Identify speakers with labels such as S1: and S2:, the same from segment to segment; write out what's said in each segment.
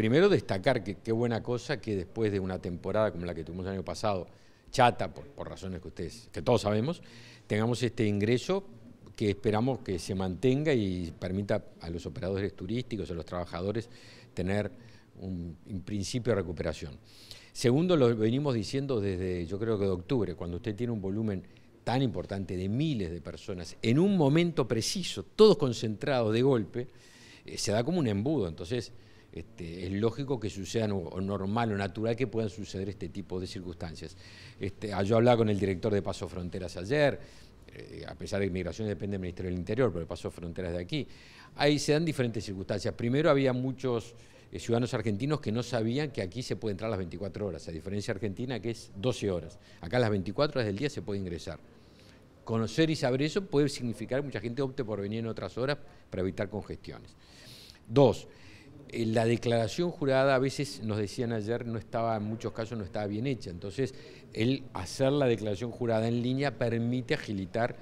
S1: primero destacar que qué buena cosa que después de una temporada como la que tuvimos el año pasado, chata, por, razones que ustedes, que todos sabemos, tengamos este ingreso que esperamos que se mantenga y permita a los operadores turísticos, a los trabajadores, tener un, principio de recuperación. Segundo, lo venimos diciendo desde yo creo que de octubre, cuando usted tiene un volumen tan importante de miles de personas, en un momento preciso, todos concentrados de golpe, eh, se da como un embudo. Entonces, este, es lógico que sucedan, o normal o natural que puedan suceder este tipo de circunstancias. Este, ah, yo hablaba con el director de Paso Fronteras ayer, eh, a pesar de que inmigración depende del Ministerio del Interior, pero Paso Fronteras de aquí. Ahí se dan diferentes circunstancias. Primero había muchos eh, ciudadanos argentinos que no sabían que aquí se puede entrar las 24 horas, a diferencia Argentina que es 12 horas. Acá a las 24 horas del día se puede ingresar. Conocer y saber eso puede significar que mucha gente opte por venir en otras horas para evitar congestiones. Dos, eh, la declaración jurada a veces, nos decían ayer, no estaba, en muchos casos no estaba bien hecha. Entonces, el hacer la declaración jurada en línea permite agilitar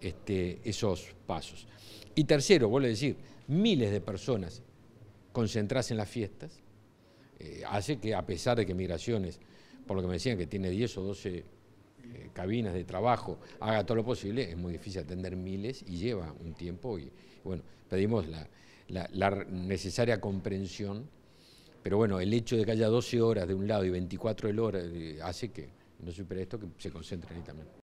S1: este, esos pasos. Y tercero, vuelvo a decir, miles de personas concentradas en las fiestas, eh, hace que a pesar de que Migraciones, por lo que me decían que tiene 10 o 12 eh, cabinas de trabajo, haga todo lo posible, es muy difícil atender miles y lleva un tiempo. Y bueno, pedimos la, la, necesaria comprensión, pero bueno, el hecho de que haya 12 horas de un lado y 24 el otro, hace que no supere esto, que se concentren ahí también.